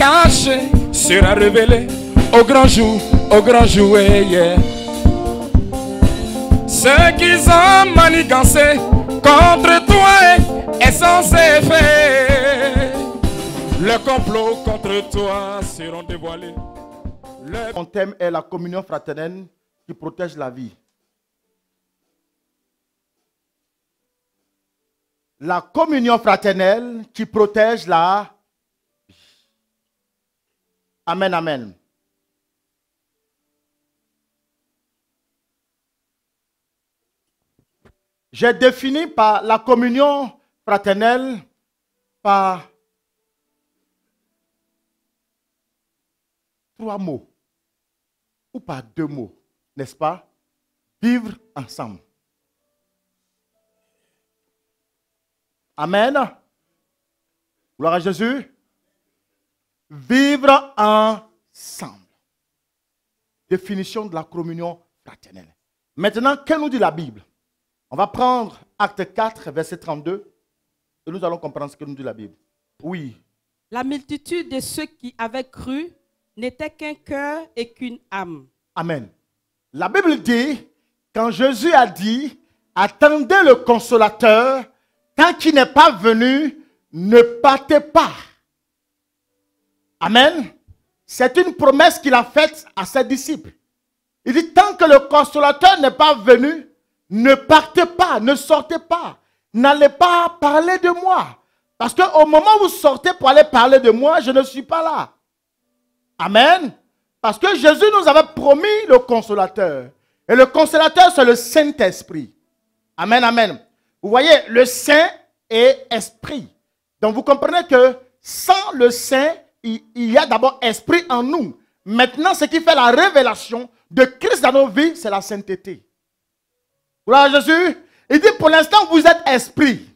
caché sera révélé au grand jour, au grand jour. Eh, Ce qu'ils ont manigancé contre toi est sans effet. Le complot contre toi sera dévoilé. Le... Mon thème est la communion fraternelle qui protège la vie. La communion fraternelle qui protège la Amen, amen. J'ai défini par la communion fraternelle, par trois mots ou par deux mots, n'est-ce pas Vivre ensemble. Amen. Gloire à Jésus. Vivre ensemble. Définition de la communion fraternelle. Maintenant, que nous dit la Bible On va prendre acte 4, verset 32, et nous allons comprendre ce que nous dit la Bible. Oui. La multitude de ceux qui avaient cru n'était qu'un cœur et qu'une âme. Amen. La Bible dit, quand Jésus a dit, attendez le consolateur, tant qu'il n'est pas venu, ne partez pas. Amen. C'est une promesse qu'il a faite à ses disciples. Il dit, tant que le consolateur n'est pas venu, ne partez pas, ne sortez pas, n'allez pas parler de moi. Parce qu'au moment où vous sortez pour aller parler de moi, je ne suis pas là. Amen. Parce que Jésus nous avait promis le consolateur. Et le consolateur, c'est le Saint-Esprit. Amen, amen. Vous voyez, le Saint est Esprit. Donc vous comprenez que sans le Saint, il, y a d'abord esprit en nous. Maintenant, ce qui fait la révélation de Christ dans nos vies, c'est la sainteté. Voilà Jésus. Il dit, pour l'instant, vous êtes esprit.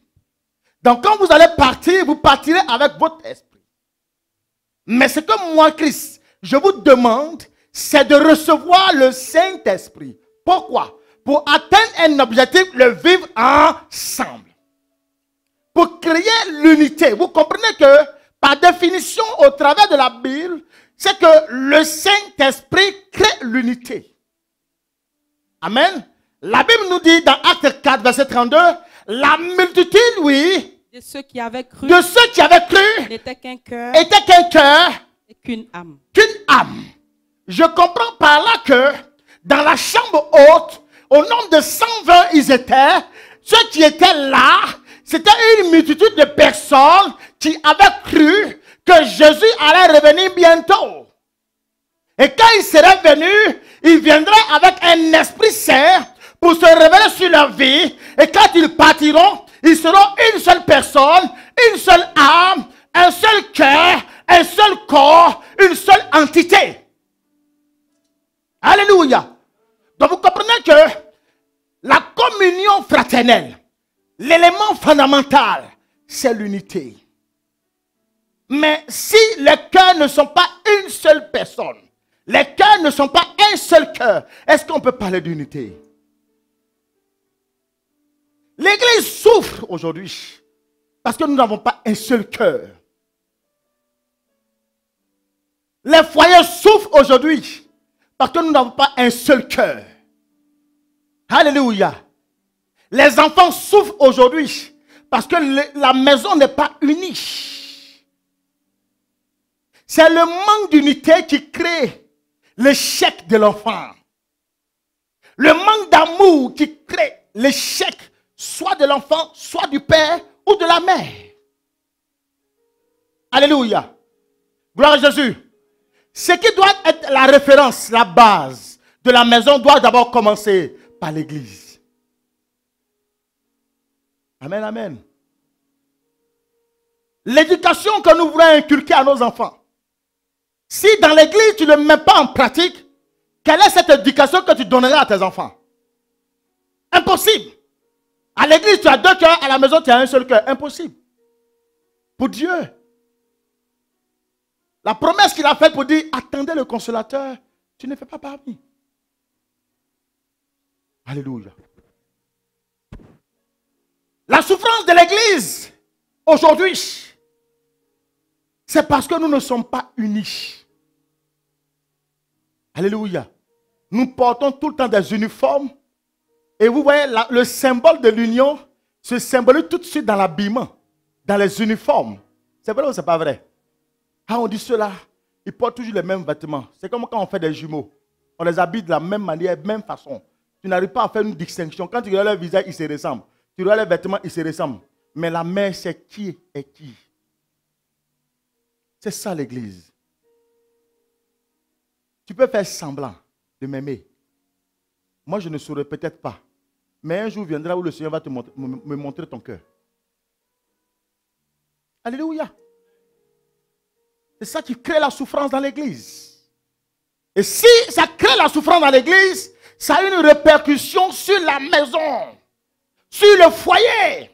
Donc, quand vous allez partir, vous partirez avec votre esprit. Mais ce que moi, Christ, je vous demande, c'est de recevoir le Saint-Esprit. Pourquoi Pour atteindre un objectif, le vivre ensemble. Pour créer l'unité. Vous comprenez que par définition, au travers de la Bible, c'est que le Saint-Esprit crée l'unité. Amen. La Bible nous dit dans Acte 4, verset 32, la multitude, oui, de ceux qui avaient cru, de qui cru, qu'un cœur, était qu'un cœur, et qu'une âme. Qu'une âme. Je comprends par là que dans la chambre haute, au nombre de 120, ils étaient. Ceux qui étaient là, c'était une multitude de personnes qui avaient cru que Jésus allait revenir bientôt. Et quand il serait venu, il viendrait avec un esprit saint pour se révéler sur leur vie. Et quand ils partiront, ils seront une seule personne, une seule âme, un seul cœur, un seul corps, une seule entité. Alléluia. Donc vous comprenez que la communion fraternelle, L'élément fondamental, c'est l'unité. Mais si les cœurs ne sont pas une seule personne, les cœurs ne sont pas un seul cœur, est-ce qu'on peut parler d'unité L'Église souffre aujourd'hui parce que nous n'avons pas un seul cœur. Les foyers souffrent aujourd'hui parce que nous n'avons pas un seul cœur. Alléluia. Les enfants souffrent aujourd'hui parce que la maison n'est pas unie. C'est le manque d'unité qui crée l'échec de l'enfant. Le manque d'amour qui crée l'échec soit de l'enfant, soit du père ou de la mère. Alléluia. Gloire à Jésus. Ce qui doit être la référence, la base de la maison doit d'abord commencer par l'église. Amen, amen. L'éducation que nous voulons inculquer à nos enfants, si dans l'église tu ne mets pas en pratique, quelle est cette éducation que tu donneras à tes enfants Impossible. À l'église, tu as deux cœurs, à la maison, tu as un seul cœur. Impossible. Pour Dieu. La promesse qu'il a faite pour dire, attendez le consolateur, tu ne fais pas parmi. Alléluia. La souffrance de l'Église aujourd'hui, c'est parce que nous ne sommes pas unis. Alléluia. Nous portons tout le temps des uniformes. Et vous voyez, le symbole de l'union se symbolise tout de suite dans l'habillement, dans les uniformes. C'est vrai ou c'est pas vrai? Ah, on dit cela, ils portent toujours les mêmes vêtements. C'est comme quand on fait des jumeaux. On les habite de la même manière, de la même façon. Tu n'arrives pas à faire une distinction. Quand tu regardes leur visage, ils se ressemblent. Tu vois les vêtements, ils se ressemblent. Mais la mère c'est qui est qui. C'est ça l'église. Tu peux faire semblant de m'aimer. Moi, je ne saurais peut-être pas. Mais un jour viendra où le Seigneur va te me montrer ton cœur. Alléluia. C'est ça qui crée la souffrance dans l'église. Et si ça crée la souffrance dans l'église, ça a une répercussion sur la maison sur le foyer.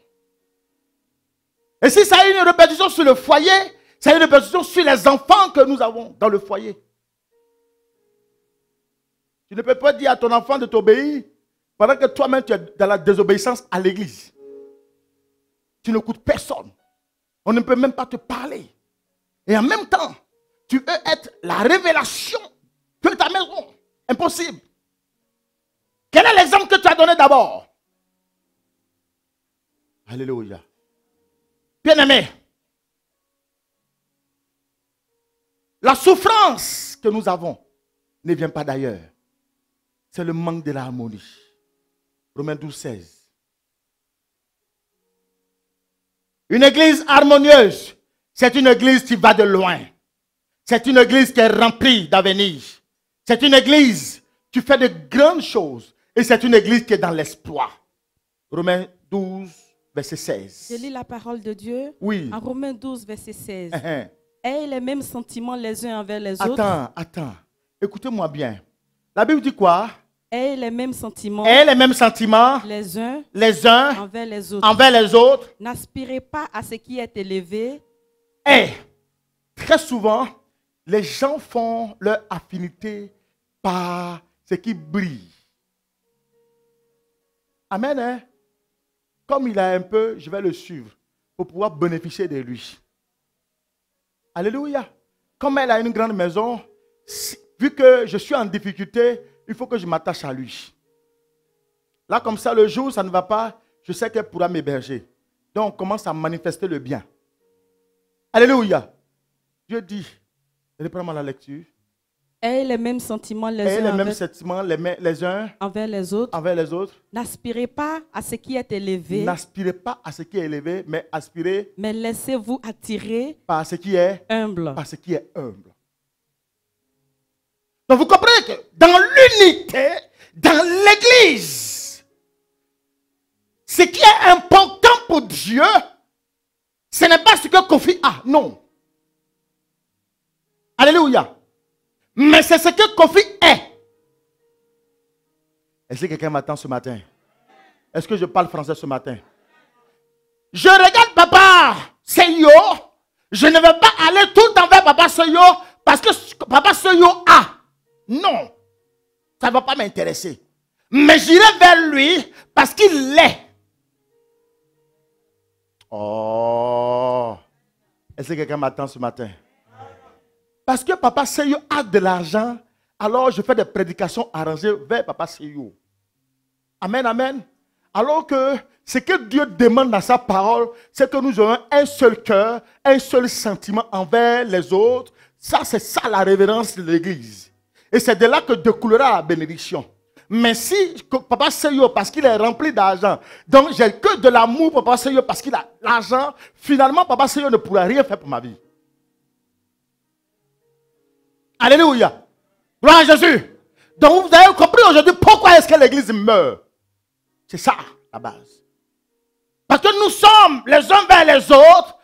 Et si ça a une répercussion sur le foyer, ça a une répercussion sur les enfants que nous avons dans le foyer. Tu ne peux pas dire à ton enfant de t'obéir pendant que toi-même tu es dans la désobéissance à l'église. Tu n'écoutes personne. On ne peut même pas te parler. Et en même temps, tu veux être la révélation de ta maison. Impossible. Quel est l'exemple que tu as donné d'abord Alléluia. bien aimé la souffrance que nous avons ne vient pas d'ailleurs. C'est le manque de l'harmonie. Romains 12, 16. Une église harmonieuse, c'est une église qui va de loin. C'est une église qui est remplie d'avenir. C'est une église qui fait de grandes choses. Et c'est une église qui est dans l'espoir. Romains 12, verset 16. Je lis la parole de Dieu oui. en Romains 12, verset 16. Uh-huh. Ayez les mêmes sentiments les uns envers les autres. Attends, attends. Écoutez-moi bien. La Bible dit quoi Ayez les mêmes sentiments. Ayez les mêmes sentiments. Les uns. Les uns. Envers les autres. Envers les autres. N'aspirez pas à ce qui est élevé. Et eh, très souvent, les gens font leur affinité par ce qui brille. Amen. Hein? comme il a un peu, je vais le suivre pour pouvoir bénéficier de lui. Alléluia. Comme elle a une grande maison, vu que je suis en difficulté, il faut que je m'attache à lui. Là, comme ça, le jour, ça ne va pas, je sais qu'elle pourra m'héberger. Donc, on commence à manifester le bien. Alléluia. Dieu dit, reprends-moi la lecture. Ayez les mêmes sentiments les uns. envers... les, autres. N'aspirez pas à ce qui est élevé. N'aspirez pas à ce qui est élevé, mais aspirez. Mais laissez-vous attirer par ce qui est humble. Par ce qui est humble. Donc vous comprenez que dans l'unité, dans l'Église, ce qui est important pour Dieu, ce n'est pas ce que Kofi a, non. Alléluia. Mais c'est ce que Kofi est. Est-ce que quelqu'un m'attend ce matin Est-ce que je parle français ce matin Je regarde papa Seyo. Je ne veux pas aller tout envers papa Seyo parce que papa Seyo a. Non. Ça ne va pas m'intéresser. Mais j'irai vers lui parce qu'il l'est. Oh. Est-ce que quelqu'un m'attend ce matin parce que Papa Seyo a de l'argent, alors je fais des prédications arrangées vers Papa Seyo. Amen, amen. Alors que ce que Dieu demande dans sa parole, c'est que nous ayons un seul cœur, un seul sentiment envers les autres. Ça, c'est ça la révérence de l'Église. Et c'est de là que découlera la bénédiction. Mais si Papa Seyo, parce qu'il est rempli d'argent, donc j'ai que de l'amour pour Papa Seyo parce qu'il a l'argent, finalement Papa Seyo ne pourra rien faire pour ma vie. Alléluia. Gloire à Jésus. Donc vous avez compris aujourd'hui pourquoi est-ce que l'Église meurt. C'est ça la base. Parce que nous sommes les uns vers les autres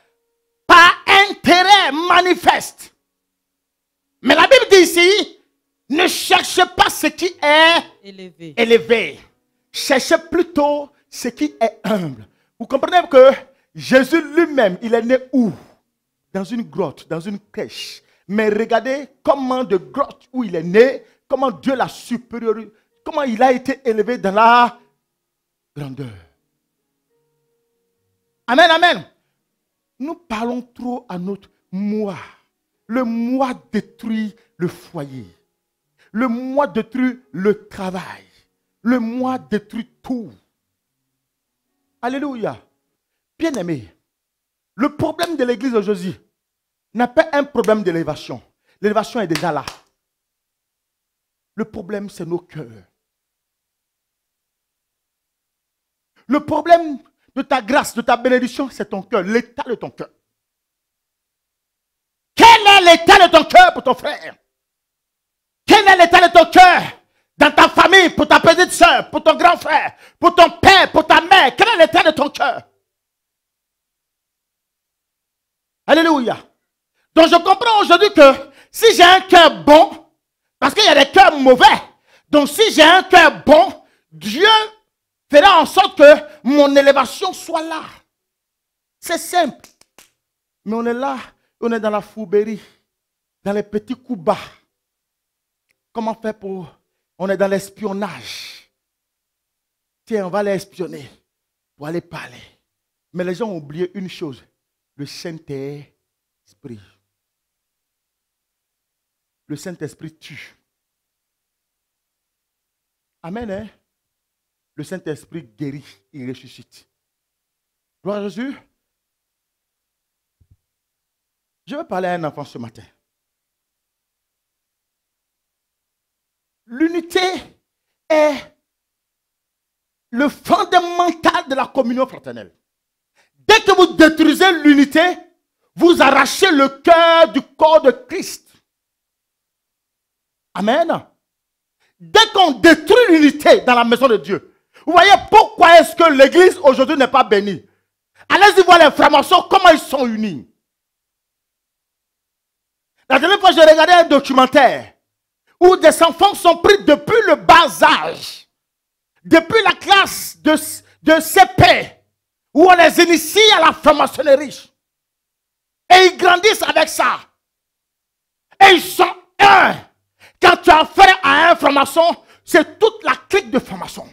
par intérêt manifeste. Mais la Bible dit ici, ne cherchez pas ce qui est élevé. élevé. Cherchez plutôt ce qui est humble. Vous comprenez que Jésus lui-même, il est né où Dans une grotte, dans une crèche. Mais regardez comment de grotte où il est né, comment Dieu l'a supérieur, comment il a été élevé dans la grandeur. Amen, amen. Nous parlons trop à notre moi. Le moi détruit le foyer. Le moi détruit le travail. Le moi détruit tout. Alléluia. Bien aimé, le problème de l'église aujourd'hui, n'a pas un problème d'élévation. L'élévation est déjà là. Le problème, c'est nos cœurs. Le problème de ta grâce, de ta bénédiction, c'est ton cœur, l'état de ton cœur. Quel est l'état de ton cœur pour ton frère Quel est l'état de ton cœur dans ta famille, pour ta petite soeur, pour ton grand frère, pour ton père, pour ta mère Quel est l'état de ton cœur Alléluia. Donc je comprends aujourd'hui que si j'ai un cœur bon, parce qu'il y a des cœurs mauvais, donc si j'ai un cœur bon, Dieu fera en sorte que mon élévation soit là. C'est simple. Mais on est là, on est dans la fourberie, dans les petits coups bas. Comment faire pour... On est dans l'espionnage. Tiens, on va les espionner pour aller parler. Mais les gens ont oublié une chose, le Saint-Esprit le Saint-Esprit tue. Amen. Hein? Le Saint-Esprit guérit, il ressuscite. Gloire à Jésus. Je vais parler à un enfant ce matin. L'unité est le fondamental de la communion fraternelle. Dès que vous détruisez l'unité, vous arrachez le cœur du corps de Christ. Amen. Dès qu'on détruit l'unité dans la maison de Dieu, vous voyez pourquoi est-ce que l'Église aujourd'hui n'est pas bénie. Allez-y voir les frères maçons comment ils sont unis. La dernière fois, j'ai regardé un documentaire où des enfants sont pris depuis le bas âge, depuis la classe de, de CP, où on les initie à la franc-maçonnerie. Et ils grandissent avec ça. Et ils sont un. Quand tu as affaire à un franc-maçon, c'est toute la clique de franc-maçon.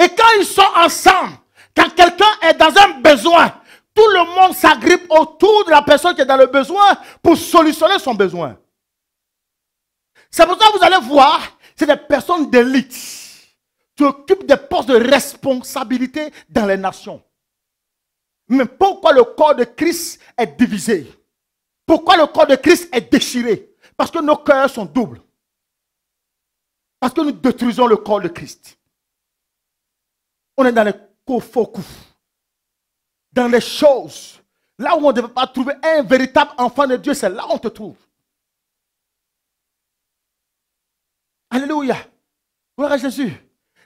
Et quand ils sont ensemble, quand quelqu'un est dans un besoin, tout le monde s'agrippe autour de la personne qui est dans le besoin pour solutionner son besoin. C'est pour ça que vous allez voir, c'est des personnes d'élite qui occupent des postes de responsabilité dans les nations. Mais pourquoi le corps de Christ est divisé Pourquoi le corps de Christ est déchiré parce que nos cœurs sont doubles. Parce que nous détruisons le corps de Christ. On est dans les cofocus. dans les choses. Là où on ne devait pas trouver un véritable enfant de Dieu, c'est là où on te trouve. Alléluia. Gloire à Jésus.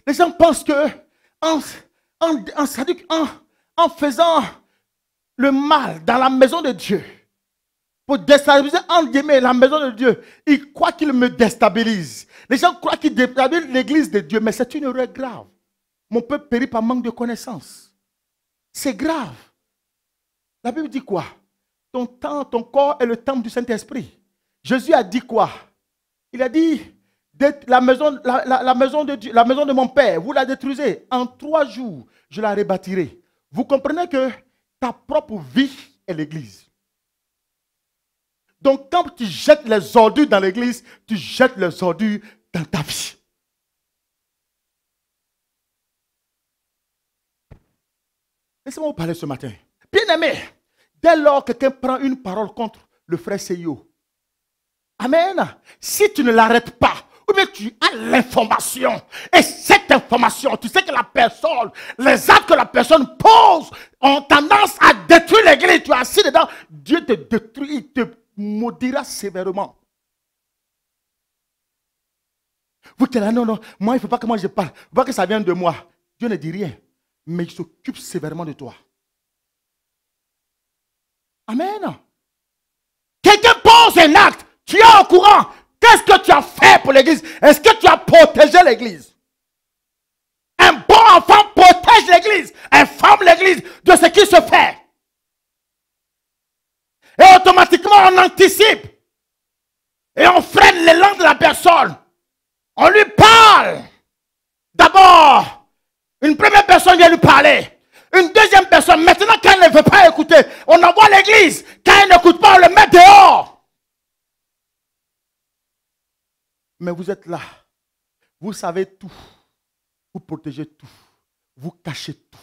Les gens pensent que en faisant le mal dans la maison de Dieu, pour déstabiliser en guillemets la maison de Dieu. Il croit qu'il me déstabilise. Les gens croient qu'il déstabilisent l'église de Dieu, mais c'est une erreur grave. Mon peuple périt par manque de connaissance. C'est grave. La Bible dit quoi Ton temps, ton corps est le temple du Saint-Esprit. Jésus a dit quoi Il a dit la maison, la, maison de la maison de mon Père, vous la détruisez. En trois jours, je la rebâtirai. Vous comprenez que ta propre vie est l'Église. Donc quand tu jettes les ordures dans l'église, tu jettes les ordures dans ta vie. Laissez-moi vous parler ce matin. Bien-aimé, dès lors que quelqu'un prend une parole contre le frère Seyo, Amen. Si tu ne l'arrêtes pas, ou bien tu as l'information, et cette information, tu sais que la personne, les actes que la personne pose ont tendance à détruire l'église. Tu es assis dedans, Dieu te détruit, il te maudira sévèrement. Vous là, non, non, moi, il ne faut pas que moi je parle. Il que ça vient de moi. Dieu ne dit rien. Mais il s'occupe sévèrement de toi. Amen. Quelqu'un pose un acte. Tu es au courant. Qu'est-ce que tu as fait pour l'église Est-ce que tu as protégé l'église Un bon enfant protège l'église, informe l'église de ce qui se fait. Et automatiquement, on anticipe. Et on freine l'élan de la personne. On lui parle. D'abord, une première personne vient lui parler. Une deuxième personne, maintenant qu'elle ne veut pas écouter, on envoie l'église. Quand elle n'écoute pas, on le met dehors. Mais vous êtes là. Vous savez tout. Vous protégez tout. Vous cachez tout.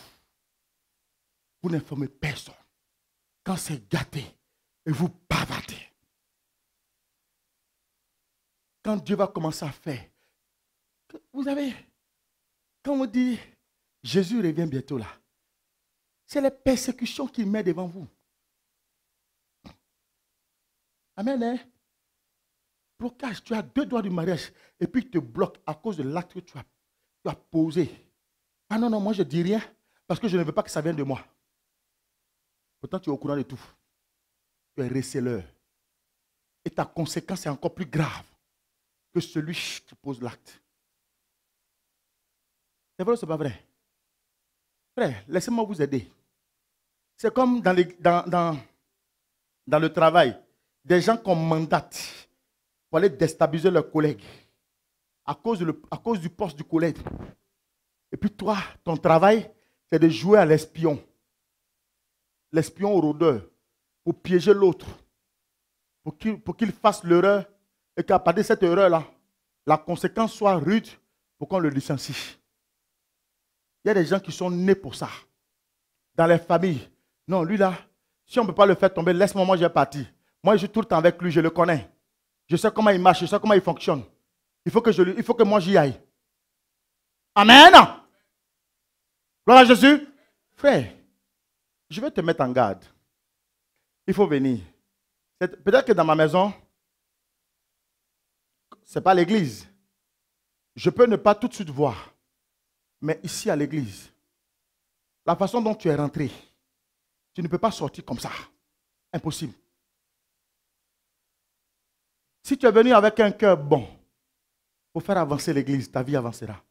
Vous n'informez personne. Quand c'est gâté, et vous bavardez. Quand Dieu va commencer à faire, vous avez. quand on dit Jésus revient bientôt là, c'est les persécutions qu'il met devant vous. Amen. Hein? Blocage, tu as deux doigts du mariage et puis tu te bloques à cause de l'acte que tu as, posé. Ah non, non, moi je dis rien parce que je ne veux pas que ça vienne de moi. Pourtant, tu es au courant de tout tu Et ta conséquence est encore plus grave que celui qui pose l'acte. C'est vrai c'est pas vrai? Frère, laissez-moi vous aider. C'est comme dans, les, dans, dans, le travail, des gens qu'on mandate pour aller déstabiliser leurs collègues à cause, le, à cause du poste du collègue. Et puis toi, ton travail, c'est de jouer à l'espion. L'espion rôdeur pour piéger l'autre, pour qu'il, fasse l'erreur et qu'à partir de cette erreur-là, la conséquence soit rude pour qu'on le licencie. Il y a des gens qui sont nés pour ça. Dans les familles. Non, lui là, si on ne peut pas le faire tomber, laisse-moi, moi je vais Moi, je suis tout le temps avec lui, je le connais. Je sais comment il marche, je sais comment il fonctionne. Il faut que, je, il faut que moi j'y aille. Amen. Gloire à Jésus. Frère, je vais te mettre en garde il faut venir. Peut-être que dans ma maison, ce n'est pas l'église. Je peux ne pas tout de suite voir. Mais ici à l'église, la façon dont tu es rentré, tu ne peux pas sortir comme ça. Impossible. Si tu es venu avec un cœur bon pour faire avancer l'église, ta vie avancera.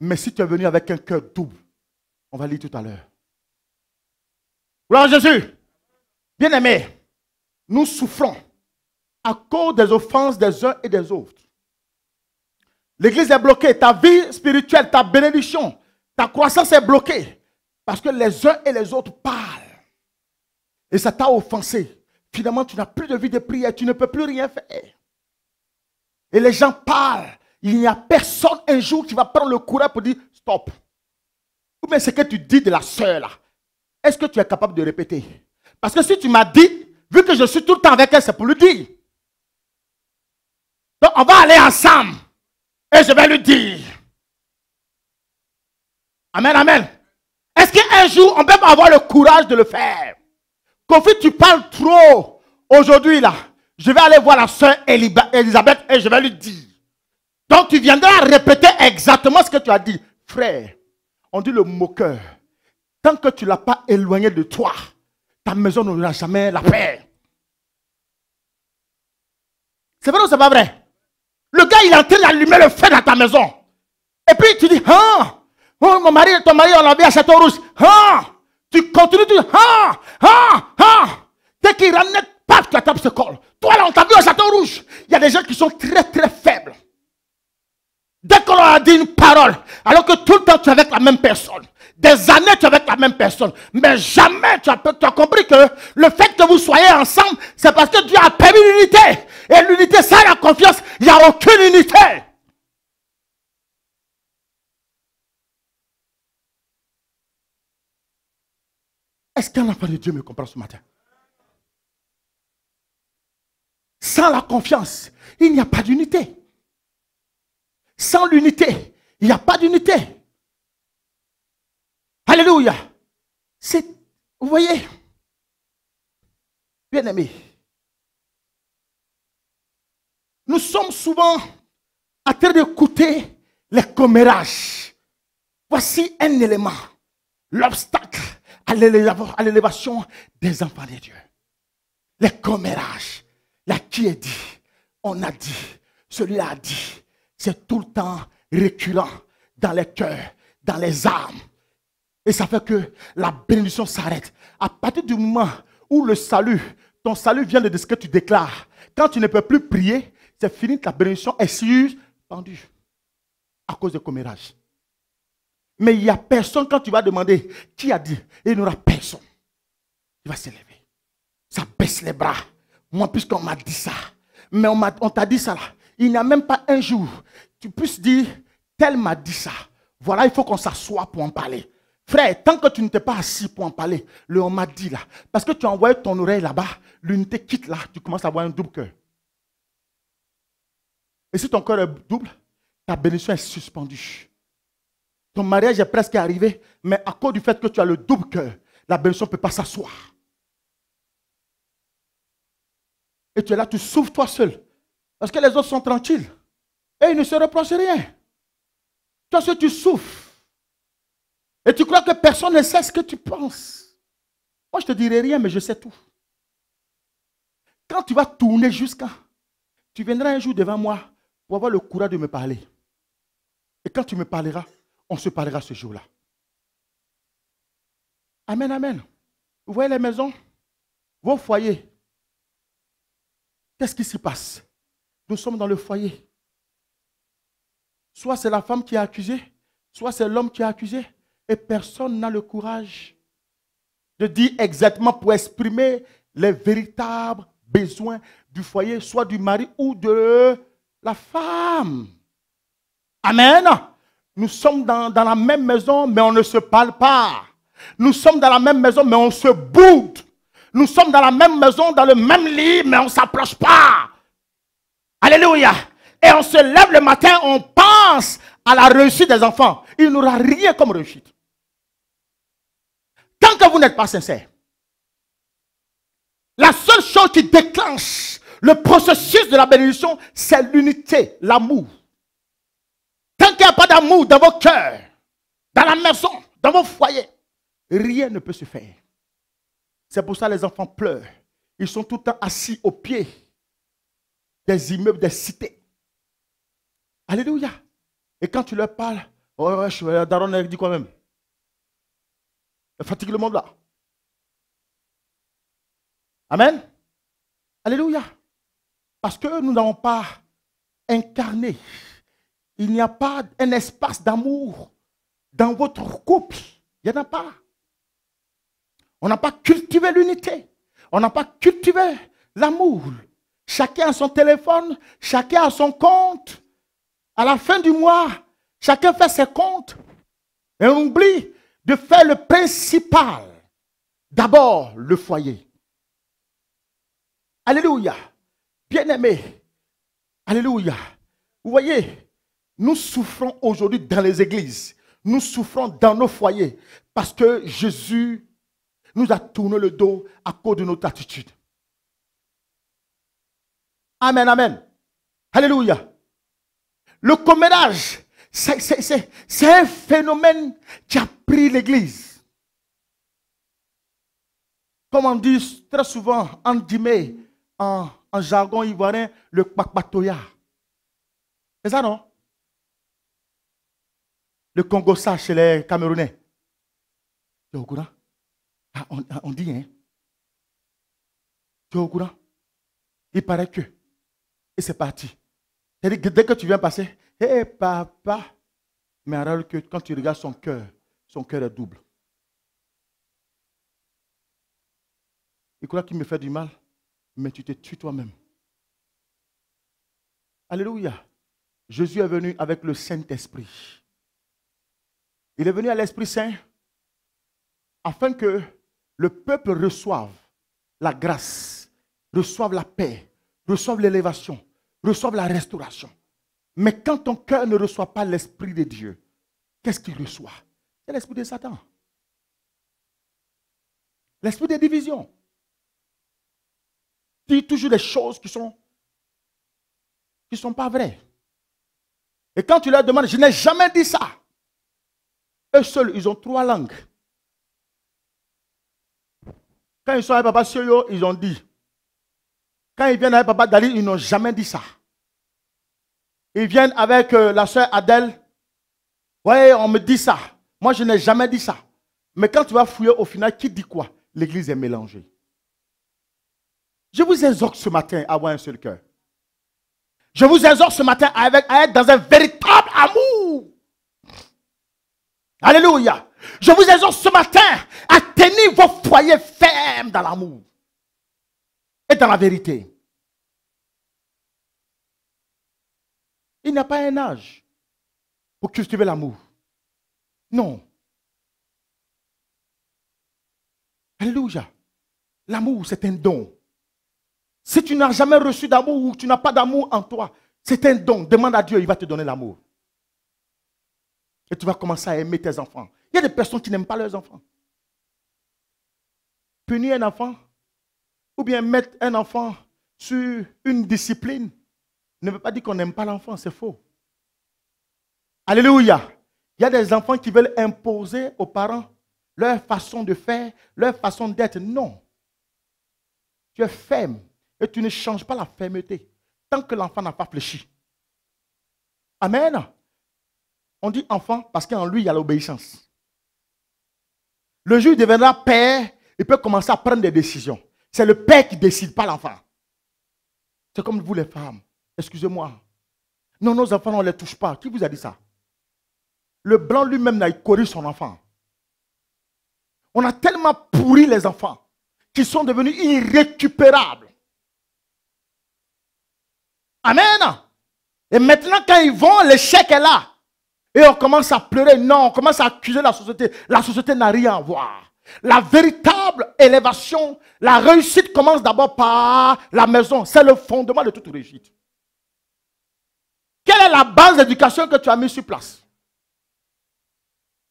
Mais si tu es venu avec un cœur double, on va lire tout à l'heure. Gloire Jésus! Bien-aimés, nous souffrons à cause des offenses des uns et des autres. L'église est bloquée, ta vie spirituelle, ta bénédiction, ta croissance est bloquée parce que les uns et les autres parlent. Et ça t'a offensé. Finalement, tu n'as plus de vie de prière, tu ne peux plus rien faire. Et les gens parlent. Il n'y a personne un jour qui va prendre le courage pour dire stop. Ou bien ce que tu dis de la sœur là, est-ce que tu es capable de répéter parce que si tu m'as dit, vu que je suis tout le temps avec elle, c'est pour lui dire. Donc on va aller ensemble. Et je vais lui dire. Amen, amen. Est-ce qu'un jour, on peut avoir le courage de le faire Kofi, tu parles trop. Aujourd'hui, là, je vais aller voir la soeur Elisabeth et je vais lui dire. Donc tu viendras répéter exactement ce que tu as dit. Frère, on dit le moqueur. Tant que tu ne l'as pas éloigné de toi, ta maison n'aura jamais la paix. C'est vrai ou c'est pas vrai Le gars, il est en train d'allumer le feu dans ta maison. Et puis tu dis, ah, oh, mon mari, ton mari, on l'a vu à Château Rouge. Ah, hein? tu continues, tu dis, ah, ah, ah. Dès qu'il ramène, paf, tu table ce col. Toi, là, on t'a vu à Château Rouge. Il y a des gens qui sont très, très faibles. Dès qu'on leur a dit une parole, alors que tout le temps tu es avec la même personne des années tu es avec la même personne, mais jamais tu as, tu compris que le fait que vous soyez ensemble, c'est parce que Dieu a permis l'unité. Et l'unité sans la confiance, il n'y a aucune unité. Est-ce qu'un enfant de Dieu me comprend ce matin Sans la confiance, il n'y a pas d'unité. Sans l'unité, il n'y a pas d'unité. Alléluia. C'est, vous voyez, bien aimés nous sommes souvent à terre d'écouter les commérages. Voici un élément, l'obstacle à l'élévation des enfants de Dieu. Les commérages. Là, qui est dit, on a dit, celui-là a dit. C'est tout le temps récurrent dans les cœurs, dans les âmes et ça fait que la bénédiction s'arrête. À partir du moment où le salut, ton salut vient de ce que tu déclares, quand tu ne peux plus prier, c'est fini, ta bénédiction est pendue. à cause de commérage. Mais il n'y a personne, quand tu vas demander qui a dit, il n'y aura personne. Il va s'élever. Ça baisse les bras. Moi, puisqu'on m'a dit ça, mais on t'a dit ça là. Il n'y a même pas un jour, tu puisses dire, tel m'a dit ça. Voilà, il faut qu'on s'assoie pour en parler. Frère, tant que tu ne t'es pas assis pour en parler, le on m'a dit là, parce que tu as envoyé ton oreille là-bas, l'unité quitte là, tu commences à avoir un double cœur. Et si ton cœur est double, ta bénédiction est suspendue. Ton mariage est presque arrivé, mais à cause du fait que tu as le double cœur, la bénédiction ne peut pas s'asseoir. Et tu es là, tu souffres toi seul. Parce que les autres sont tranquilles. Et ils ne se reprochent rien. Toi seul, tu souffres. Et tu crois que personne ne sait ce que tu penses. Moi, je ne te dirai rien, mais je sais tout. Quand tu vas tourner jusqu'à, tu viendras un jour devant moi pour avoir le courage de me parler. Et quand tu me parleras, on se parlera ce jour-là. Amen, amen. Vous voyez les maisons, vos foyers. Qu'est-ce qui se passe Nous sommes dans le foyer. Soit c'est la femme qui est accusée, soit c'est l'homme qui est accusé, personne n'a le courage de dire exactement pour exprimer les véritables besoins du foyer, soit du mari ou de la femme. Amen. Nous sommes dans, la même maison, mais on ne se parle pas. Nous sommes dans la même maison, mais on se boude. Nous sommes dans la même maison, dans le même lit, mais on ne s'approche pas. Alléluia. Et on se lève le matin, on pense à la réussite des enfants. Il n'aura rien comme réussite tant que vous n'êtes pas sincère, la seule chose qui déclenche le processus de la bénédiction, c'est l'unité, l'amour. Tant qu'il n'y a pas d'amour dans vos cœurs, dans la maison, dans vos foyers, rien ne peut se faire. C'est pour ça que les enfants pleurent. Ils sont tout le temps assis au pied des immeubles, des cités. Alléluia. Et quand tu leur parles, oh, je dit quand même fatigue le monde là. Amen. Alléluia. Parce que nous n'avons pas incarné. Il n'y a pas un espace d'amour dans votre couple. Il n'y en a pas. On n'a pas cultivé l'unité. On n'a pas cultivé l'amour. Chacun a son téléphone, chacun a son compte. À la fin du mois, chacun fait ses comptes. Et on oublie de faire le principal, d'abord le foyer. Alléluia. bien aimé. Alléluia. Vous voyez, nous souffrons aujourd'hui dans les églises. Nous souffrons dans nos foyers parce que Jésus nous a tourné le dos à cause de notre attitude. Amen, amen. Alléluia. Le commérage c'est un phénomène qui a pris l'Église. Comme on dit très souvent, en guillemets, en, jargon ivoirien, le kpakpatoya. C'est ça, non Le Congo ça chez les Camerounais. Tu es au courant ah, ah, on, dit, hein Tu es au courant Il paraît que. Et c'est parti. C'est-à-dire Dès que tu viens passer, Hé papa. Mais alors que quand tu regardes son cœur, son cœur est double. Il croit qu'il me fait du mal, mais tu te tues toi-même. Alléluia. Jésus est venu avec le Saint-Esprit. Il est venu à l'Esprit Saint afin que le peuple reçoive la grâce, reçoive la paix, reçoive l'élévation, reçoive la restauration. Mais quand ton cœur ne reçoit pas l'Esprit de Dieu, qu'est-ce qu'il reçoit C'est l'Esprit de Satan. L'esprit des divisions. Dit toujours des choses qui sont qui sont pas vraies. Et quand tu leur demandes, je n'ai jamais dit ça. Eux seuls, ils ont trois langues. Quand ils sont avec Papa ils ont dit. Quand ils viennent avec Papa Dali, ils n'ont jamais dit ça. Ils viennent avec euh, la soeur Adèle. Ouais, on me dit ça. Moi, je n'ai jamais dit ça. Mais quand tu vas fouiller au final, qui dit quoi L'église est mélangée. Je vous exhorte ce matin à avoir un seul cœur. Je vous exhorte ce matin à, être dans un véritable amour. Alléluia. Je vous exhorte ce matin à tenir vos foyers fermes dans l'amour et dans la vérité. Il n'y a pas un âge pour cultiver l'amour. Non. Alléluia. L'amour, c'est un don. Si tu n'as jamais reçu d'amour ou tu n'as pas d'amour en toi, c'est un don. Demande à Dieu, il va te donner l'amour. Et tu vas commencer à aimer tes enfants. Il y a des personnes qui n'aiment pas leurs enfants. Punir un enfant ou bien mettre un enfant sur une discipline ne veut pas dire qu'on n'aime pas l'enfant, c'est faux. Alléluia. Il y a des enfants qui veulent imposer aux parents leur façon de faire, leur façon d'être. Non. Tu es ferme et tu ne changes pas la fermeté tant que l'enfant n'a pas fléchi. Amen. On dit enfant parce qu'en lui, il y a l'obéissance. Le juge deviendra père, il peut commencer à prendre des décisions. C'est le père qui décide, pas l'enfant. C'est comme vous les femmes. Excusez-moi. Non, nos enfants, on ne les touche pas. Qui vous a dit ça Le blanc lui-même n'a écoré son enfant. On a tellement pourri les enfants qu'ils sont devenus irrécupérables. Amen. Et maintenant, quand ils vont, l'échec est là. Et on commence à pleurer. Non, on commence à accuser la société. La société n'a rien à voir. La véritable élévation, la réussite commence d'abord par la maison. C'est le fondement de toute réussite. Quelle est la base d'éducation que tu as mise sur place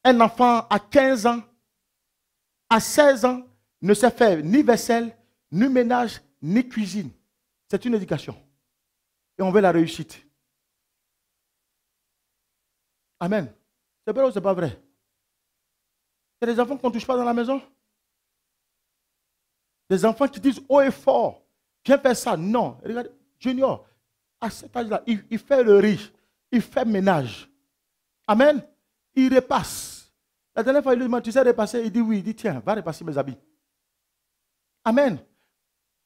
Un enfant à 15 ans, à 16 ans, ne sait faire ni vaisselle, ni ménage, ni cuisine. C'est une éducation. Et on veut la réussite. Amen. C'est vrai ou c'est pas vrai y a des enfants qu'on ne touche pas dans la maison Des enfants qui disent haut et fort, viens faire ça. Non, regarde, Junior, à cet âge-là, il, fait le riche, il fait ménage. Amen. Il repasse. La dernière fois, il lui demande, tu sais repasser Il dit oui. Il dit, tiens, va repasser mes habits. Amen.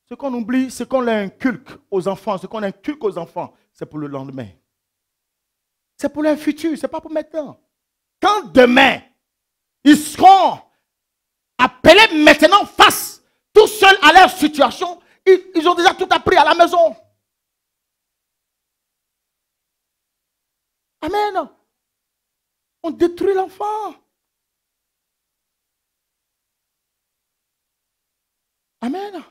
Ce qu'on oublie, ce qu'on inculque aux enfants, ce qu'on inculque aux enfants, c'est pour le lendemain. C'est pour leur futur, c'est pas pour maintenant. Quand demain, ils seront appelés maintenant face, tout seuls à leur situation, ils ont déjà tout appris à la maison. Amen. On détruit l'enfant. Amen.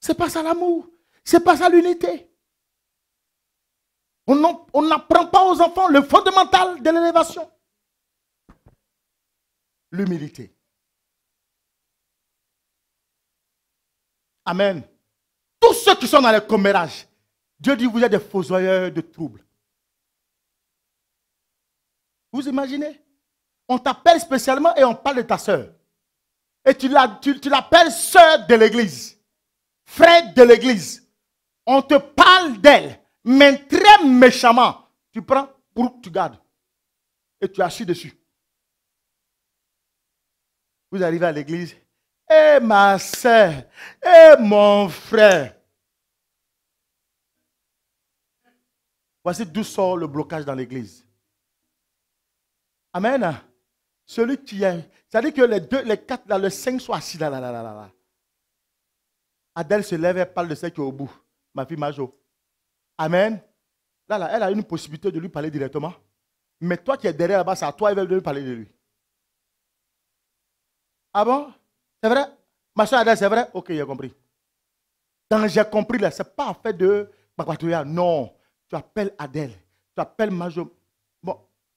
C'est pas ça l'amour. C'est pas ça l'unité. On n'apprend pas aux enfants le fondamental de l'élévation. L'humilité. Amen. Tous ceux qui sont dans les commérages, Dieu dit, vous êtes des fossoyeurs de troubles. Vous imaginez On t'appelle spécialement et on parle de ta sœur. Et tu l'appelles tu, de l'église, frère de l'église. On te parle d'elle, mais très méchamment. Tu prends pour que tu gardes. Et tu assis dessus. Vous arrivez à l'église. Eh ma soeur, et eh, mon frère. Voici d'où sort le blocage dans l'église. Amen. Celui qui est. C'est-à-dire que les deux, les quatre, les cinq sont assis là, là, là, là, là. Adèle se lève et parle de celle qui est au bout. Ma fille Majo. Amen. Là, là, elle a une possibilité de lui parler directement. Mais toi qui es derrière là-bas, c'est à toi, ils veulent lui parler de lui. Ah bon C'est vrai Ma soeur Adèle, c'est vrai Ok, j'ai compris. Quand j'ai compris, là, n'est pas fait de Non. Tu appelles Adèle. Tu appelles Majo.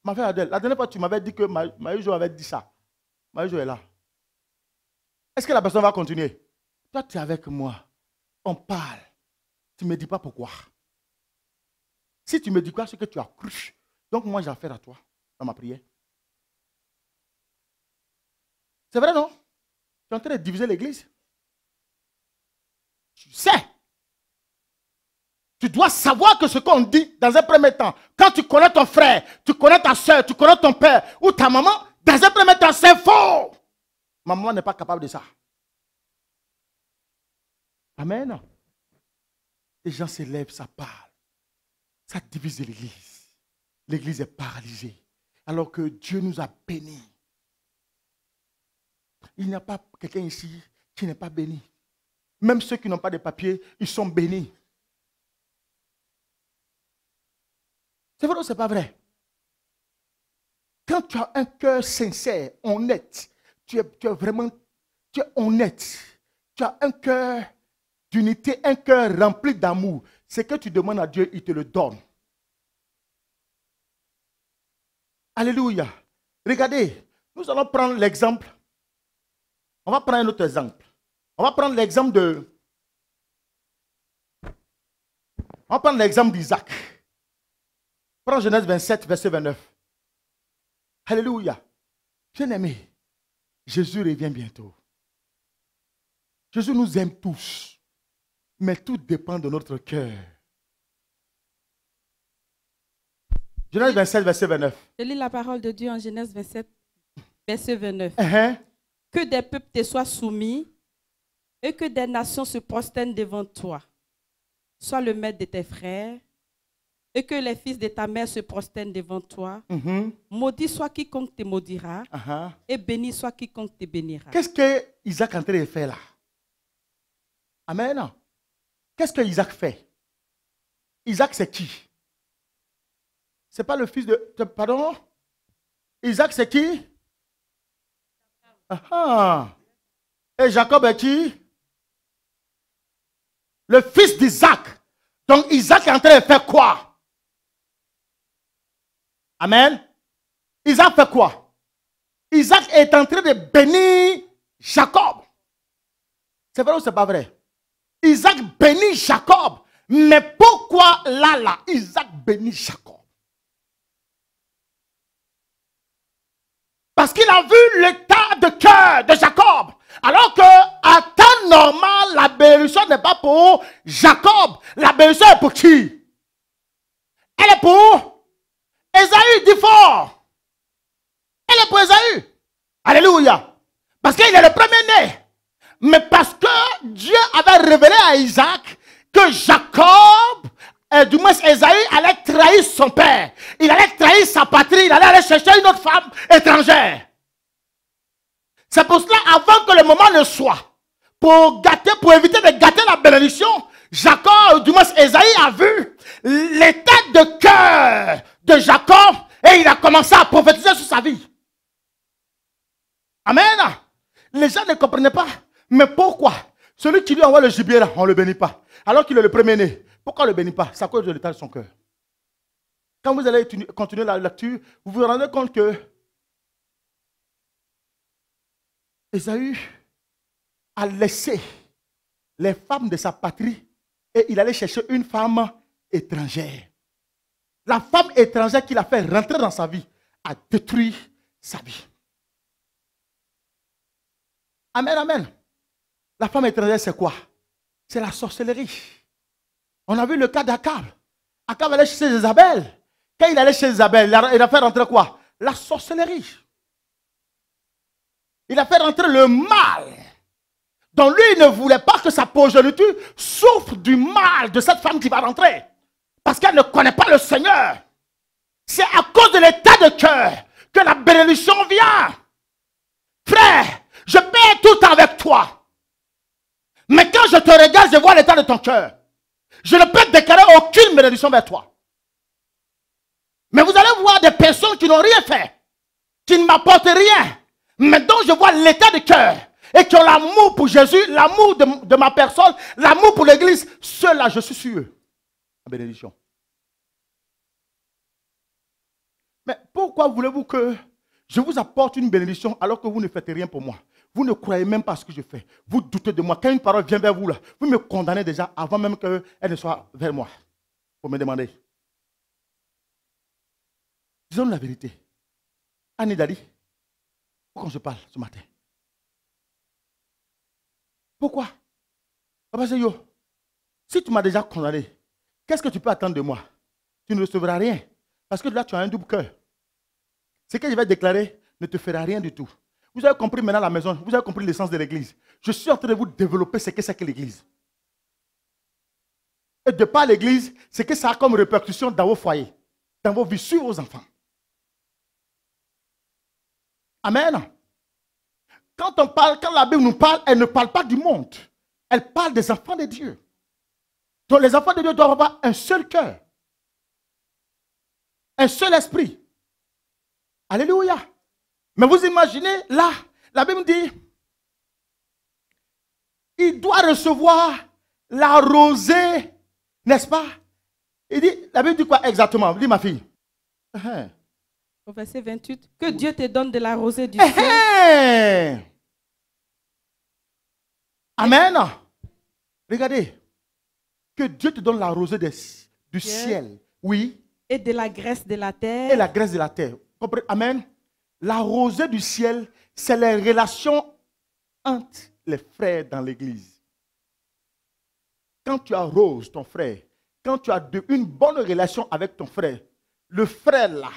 Ma la dernière fois, tu m'avais dit que marie avait dit ça. marie est là. Est-ce que la personne va continuer Toi, tu es avec moi. On parle. Tu ne me dis pas pourquoi. Si tu me dis quoi, ce que tu as cru. Donc, moi, j'ai affaire à toi dans ma prière. C'est vrai, non Tu es en train de diviser l'église. Tu sais tu dois savoir que ce qu'on dit dans un premier temps, quand tu connais ton frère, tu connais ta soeur, tu connais ton père ou ta maman, dans un premier temps, c'est faux. maman n'est pas capable de ça. Amen. Les gens s'élèvent, ça parle. Ça divise l'Église. L'Église est paralysée. Alors que Dieu nous a bénis. Il n'y a pas quelqu'un ici qui n'est pas béni. Même ceux qui n'ont pas de papier, ils sont bénis. C'est vrai ou c'est pas vrai Quand tu as un cœur sincère, honnête, tu es, tu es vraiment tu es honnête, tu as un cœur d'unité, un cœur rempli d'amour, ce que tu demandes à Dieu, il te le donne. Alléluia. Regardez, nous allons prendre l'exemple. On va prendre un autre exemple. On va prendre l'exemple de... On va prendre l'exemple d'Isaac. Prends Genèse 27, verset 29. Alléluia. Bien-aimé, Jésus revient bientôt. Jésus nous aime tous, mais tout dépend de notre cœur. Genèse 27, verset 29. Je lis la parole de Dieu en Genèse 27, verset 29. Uh-huh. Que des peuples te soient soumis et que des nations se prosternent devant toi. Sois le maître de tes frères et que les fils de ta mère se prosternent devant toi. Mhm. Maudit soit quiconque te maudira, et béni soit quiconque te bénira. Qu'est-ce que Isaac est en train de faire là Amen. Qu'est-ce que Isaac fait Isaac, c'est qui C'est pas le fils de. pardon Isaac, c'est qui Et Jacob est qui Le fils d'Isaac. Donc Isaac est en train de faire quoi Amen. Isaac fait quoi Isaac est en train de bénir Jacob. C'est vrai ou c'est pas vrai Isaac bénit Jacob. Mais pourquoi là, là, Isaac bénit Jacob Parce qu'il a vu l'état de cœur de Jacob. Alors que, à temps normal, la bénédiction n'est pas pour Jacob. La bénédiction est pour qui Elle est pour Esaü dit fort. Elle est pour Esaü. Alléluia. Parce qu'il est le premier-né. Mais parce que Dieu avait révélé à Isaac que Jacob, euh, du moins Esaü, allait trahir son père. Il allait trahir sa patrie. Il allait aller chercher une autre femme étrangère. C'est pour cela, avant que le moment ne soit, pour gâter, pour éviter de gâter la bénédiction, Jacob, du moins Esaïe, a vu l'état de cœur de Jacob et il a commencé à prophétiser sur sa vie. Amen. Les gens ne comprenaient pas. Mais pourquoi Celui qui lui envoie le gibier, on ne le bénit pas. Alors qu'il est le premier-né. Pourquoi on ne le bénit pas C'est à cause de l'état de son cœur. Quand vous allez continuer la lecture, vous vous rendez compte que Esaü a laissé les femmes de sa patrie et il allait chercher une femme étrangère. La femme étrangère qu'il a fait rentrer dans sa vie a détruit sa vie. Amen, amen. La femme étrangère, c'est quoi C'est la sorcellerie. On a vu le cas d'Akab. Akab allait chez Isabelle. Quand il allait chez Isabelle, il a fait rentrer quoi La sorcellerie. Il a fait rentrer le mal. Donc lui, il ne voulait pas que sa progéniture souffre du mal de cette femme qui va rentrer parce qu'elle ne connaît pas le Seigneur. C'est à cause de l'état de cœur que la bénédiction vient. Frère, je perds tout avec toi. Mais quand je te regarde, je vois l'état de ton cœur. Je ne peux déclarer aucune bénédiction vers toi. Mais vous allez voir des personnes qui n'ont rien fait, qui ne m'apportent rien. Mais dont je vois l'état de cœur et qui ont l'amour pour Jésus, l'amour de, ma personne, l'amour pour l'Église. Cela, je suis sûr. La bénédiction. Mais pourquoi voulez-vous que je vous apporte une bénédiction alors que vous ne faites rien pour moi Vous ne croyez même pas ce que je fais. Vous doutez de moi. Quand une parole vient vers vous, là, vous me condamnez déjà avant même qu'elle ne soit vers moi. Pour me demandez. Disons la vérité. Anne et Dali, pourquoi je parle ce matin Pourquoi Papa Seyo, si tu m'as déjà condamné, qu'est-ce que tu peux attendre de moi Tu ne recevras rien. Parce que là, tu as un double cœur. Ce que je vais déclarer ne te fera rien du tout. Vous avez compris maintenant la maison, vous avez compris l'essence de l'église. Je suis en train de vous développer ce que c'est que l'église. Et de par l'église, ce que ça a comme répercussion dans vos foyers, dans vos vies, sur vos enfants. Amen. Quand on parle, quand la Bible nous parle, elle ne parle pas du monde. Elle parle des enfants de Dieu. Donc les enfants de Dieu doivent avoir un seul cœur, un seul esprit, Alléluia. Mais vous imaginez, là, la Bible dit, il doit recevoir la rosée, n'est-ce pas Il dit, la Bible dit quoi exactement Dis ma fille. Eh, eh. Au verset 28, que Dieu te donne de la rosée du eh, ciel. Amen. Regardez, que Dieu te donne la rosée du ciel. Oui. Et de la graisse de la terre. Et la graisse de la terre. Amen. La rosée du ciel, c'est les relations entre les frères dans l'Église. Quand tu arroses ton frère, quand tu as de, une bonne relation avec ton frère, le frère là,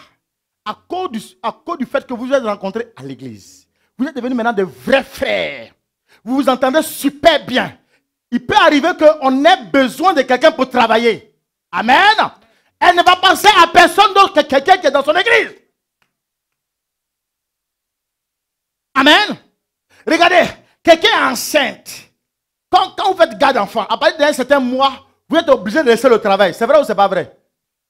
à cause du, à cause du fait que vous êtes rencontré à l'église, vous êtes devenus maintenant de vrais frères. Vous vous entendez super bien. Il peut arriver qu'on ait besoin de quelqu'un pour travailler. Amen. Elle ne va penser à personne d'autre que quelqu'un qui est dans son église. Amen. Regardez, quelqu'un est enceinte. Quand, vous faites garde enfant, à partir d'un certain mois, vous êtes obligé de laisser le travail. C'est vrai ou c'est pas vrai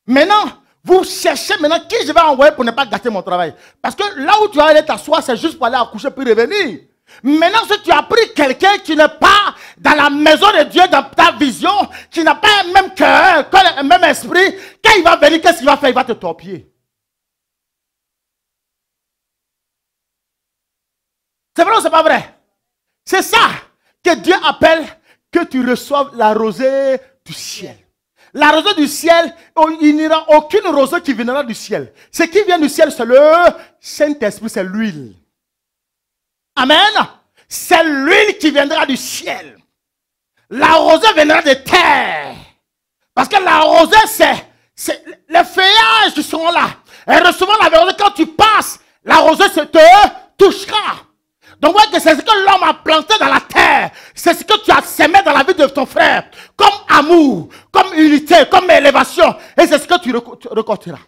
Maintenant, vous cherchez maintenant qui je vais envoyer pour ne pas gâter mon travail. Parce que là où tu vas aller t'asseoir, c'est juste pour aller accoucher puis revenir. Maintenant, si tu as pris quelqu'un qui n'est pas dans la maison de Dieu, dans ta vision, qui n'a pas le même cœur, le même esprit, quand il va venir, qu'est-ce qu'il va faire Il va te torpiller. C'est vrai ou c'est pas vrai C'est ça que Dieu appelle que tu reçoives la rosée du ciel. La rosée du ciel, oh, il n'y aura aucune rosée qui viendra du ciel. Ce qui vient du ciel, c'est le Saint-Esprit, c'est l'huile. Amen. C'est l'huile qui viendra du ciel. La rosée viendra de terre. Parce que la rosée, c'est, c'est les feuillages qui seront là. Et recevoir la rosée, quand tu passes, la rosée se te touchera. Donc voyez que c'est ce que l'homme a planté dans la terre, c'est ce que tu as sémé dans la vie de ton frère, comme amour, comme unité, comme élévation, et c'est ce que tu recorteras.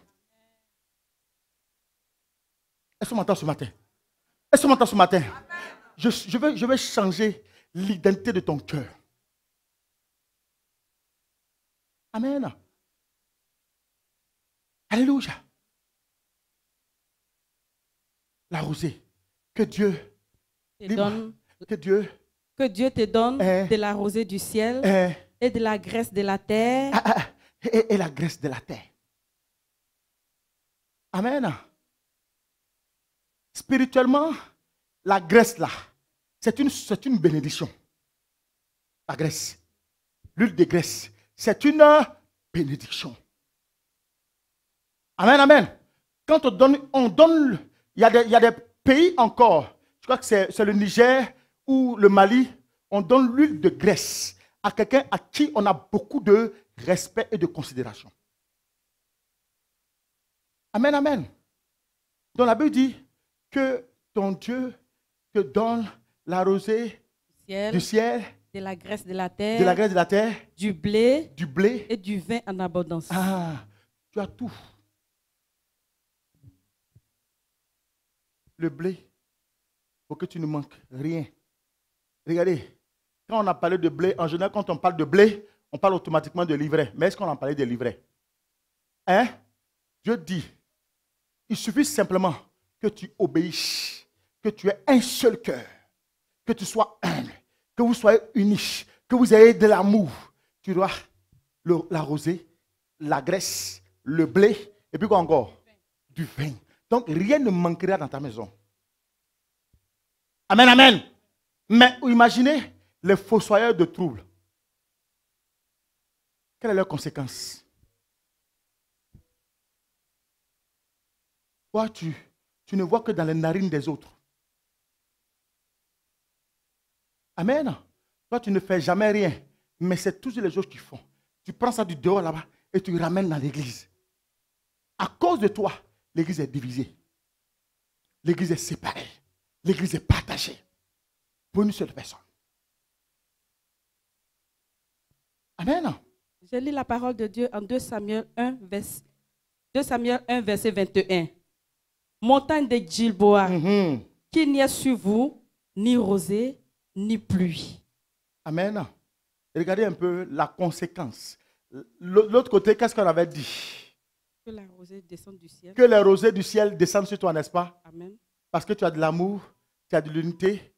Est-ce qu'on m'entend ce matin Est-ce qu'on m'entend ce matin je, veux changer l'identité de ton cœur. Amen. Alléluia. La rosée que Dieu que Dieu, te donne de la rosée du ciel et de la graisse de la terre. Ah, ah, ah, et, la graisse de la terre. Amen. Spirituellement, la graisse là, c'est une, c'est une bénédiction. La graisse, l'huile de graisse, c'est une bénédiction. Amen, amen. Quand on donne, on donne, il y, il y a des pays encore je crois que c'est le Niger ou le Mali, on donne l'huile de graisse à quelqu'un à qui on a beaucoup de respect et de considération. Amen, amen. Donc la Bible dit que ton Dieu te donne la rosée du ciel, de la graisse de la terre, du blé, du blé et du vin en abondance. Ah, tu as tout. Le blé, pour que tu ne manques rien. Regardez, quand on a parlé de blé, en général, quand on parle de blé, on parle automatiquement de livret. Mais est-ce qu'on a parlé de livret Hein Je dis, il suffit simplement que tu obéisses, que tu aies un seul cœur, que tu sois humble, que vous soyez unis, que vous ayez de l'amour. Tu dois la rosée, la graisse, le blé, et puis quoi encore Du vin. Donc rien ne manquera dans ta maison. Amen, amen. Mais imaginez les fossoyeurs de troubles. Quelle est leur conséquence Toi, tu, tu ne vois que dans les narines des autres. Amen. Toi, tu ne fais jamais rien, mais c'est toujours les autres qui font. Tu prends ça du dehors là-bas et tu ramènes dans l'église. À cause de toi, l'église est divisée. L'église est séparée. L'église est partagée pour une seule personne. Amen. Je lis la parole de Dieu en 2 Samuel 1, verset, Samuel 1, verset 21. Montagne de Gilboa, mhm. qu'il n'y ait sur vous ni rosée, ni pluie. Amen. Regardez un peu la conséquence. L'autre côté, qu'est-ce qu'on avait dit Que la rosée descende du ciel. Que la rosée du ciel descende sur toi, n'est-ce pas Amen. Parce que tu as de l'amour, de l'unité,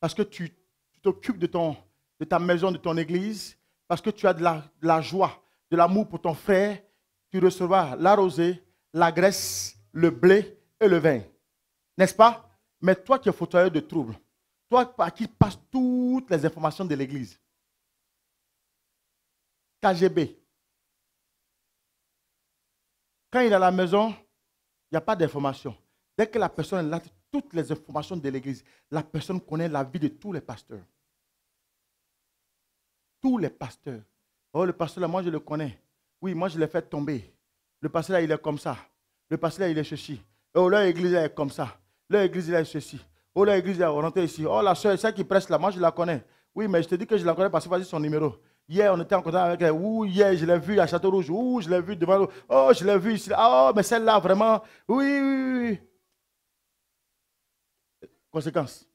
parce que tu t'occupes de, ton, de ta maison, de ton église, parce que tu as de la, joie, de l'amour pour ton frère, tu recevras la rosée, la graisse, le blé et le vin. N'est-ce pas Mais toi qui es fauteuil de troubles, toi à qui passe toutes les informations de l'église, KGB, quand il est à la maison, il n'y a pas d'information. Dès que la personne est là, toutes les informations de l'Église. La personne connaît la vie de tous les pasteurs. Tous les pasteurs. Oh, le pasteur là, moi je le connais. Oui, moi je l'ai fait tomber. Le pasteur là, il est comme ça. Le pasteur là, il est ceci. Oh, leur église est comme ça. L'église, église est ceci. Oh, leur église là, on ici. Oh, la soeur, celle qui presse là, moi je la connais. Oui, mais je te dis que je la connais parce que vas son numéro. Hier, on était en contact avec elle. Ouh, hier, je l'ai vu à Château-Rouge. Ouh, je l'ai vue devant. Oh, je l'ai vue ici. Oh, mais celle-là, vraiment. Oui, oui, oui. Conséquence.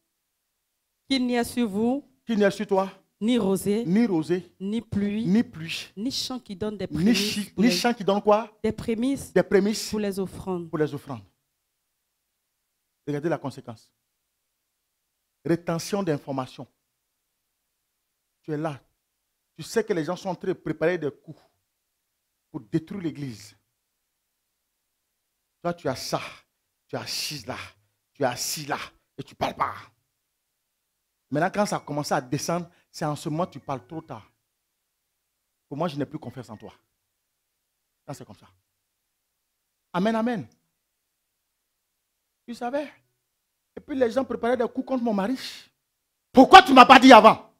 Qu'il n'y a sur vous. Qu'il n'y a sur toi. Ni rosée. Ni rosée. Ni pluie. Ni pluie. Ni chant qui donne des prémices. Ni, chant qui donne quoi Des prémices. Des prémices. Pour les offrandes. Pour les offrandes. Regardez la conséquence. Rétention d'informations. Tu es là. Tu sais que les gens sont en train de préparer des coups pour détruire l'église. Toi, tu as ça. Tu as ci là. Tu as ci là et tu ne parles pas. Maintenant, quand ça a commencé à descendre, c'est en ce moment que tu parles trop tard. Pour moi, je n'ai plus confiance en toi. Là, c'est comme ça. Amen, amen. Tu savais. Et puis les gens préparaient des coups contre mon mari. Pourquoi tu ne m'as pas dit avant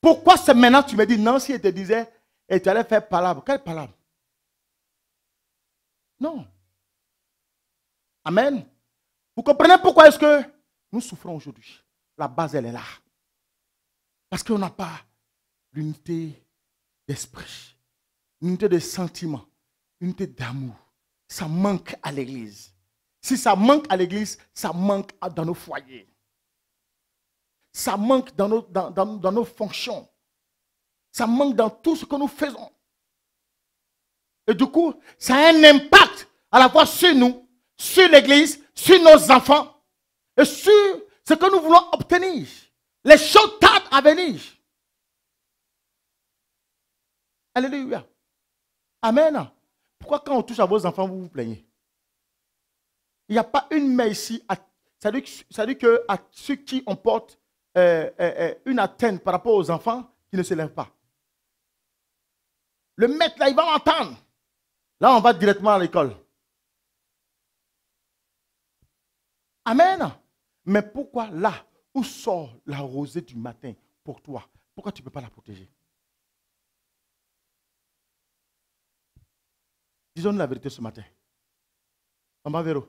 Pourquoi c'est maintenant que tu me dis non si elle te disait et tu allais faire palabre Quelle palabre Non. Amen. Vous comprenez pourquoi est-ce que nous souffrons aujourd'hui La base, elle est là. Parce qu'on n'a pas l'unité d'esprit, l'unité de sentiment, l'unité d'amour. Ça manque à l'Église. Si ça manque à l'Église, ça manque dans nos foyers. Ça manque dans nos, dans, dans nos fonctions. Ça manque dans tout ce que nous faisons. Et du coup, ça a un impact à la fois sur nous, sur l'Église sur nos enfants et sur ce que nous voulons obtenir. Les choses tardent à venir. Alléluia. Amen. Pourquoi quand on touche à vos enfants, vous vous plaignez Il n'y a pas une main ici. À, ça, veut, dire que à ceux qui ont euh, euh, euh, une atteinte par rapport aux enfants, qui ne se lèvent pas. Le maître, là, il va m'entendre. Là, on va directement à l'école. Amen. Mais pourquoi là où sort la rosée du matin pour toi Pourquoi tu ne peux pas la protéger Disons-nous la vérité ce matin. Maman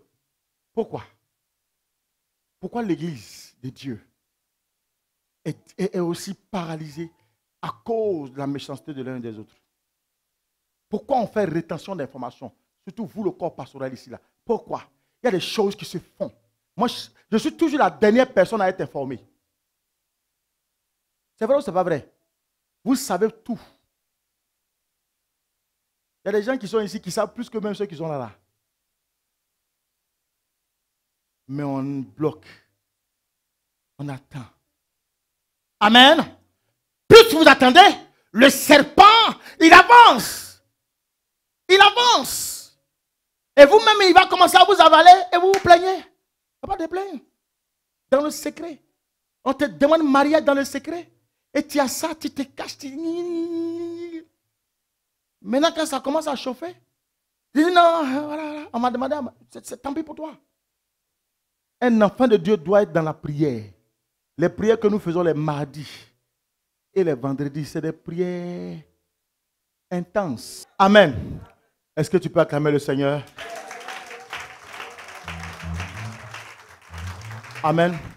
pourquoi Pourquoi l'Église de Dieu est, est aussi paralysée à cause de la méchanceté de l'un des autres Pourquoi on fait rétention d'informations Surtout vous, le corps pastoral ici, là. Pourquoi Il y a des choses qui se font moi, je, suis toujours la dernière personne à être informée. C'est vrai ou c'est pas vrai Vous savez tout. Il y a des gens qui sont ici qui savent plus que même ceux qui sont là. là. Mais on bloque. On attend. Amen. Plus vous attendez, le serpent, il avance. Il avance. Et vous-même, il va commencer à vous avaler et vous vous plaignez pas de plainte, Dans le secret. On te demande mariage dans le secret. Et tu as ça, tu te caches. Maintenant, quand ça commence à chauffer, tu dis non, hein, voilà, on m'a demandé, c'est tant pis pour toi. Un enfant de Dieu doit être dans la prière. Les prières que nous faisons les mardis et les vendredis, c'est des prières intenses. Amen. Est-ce que tu peux acclamer le Seigneur? Amen.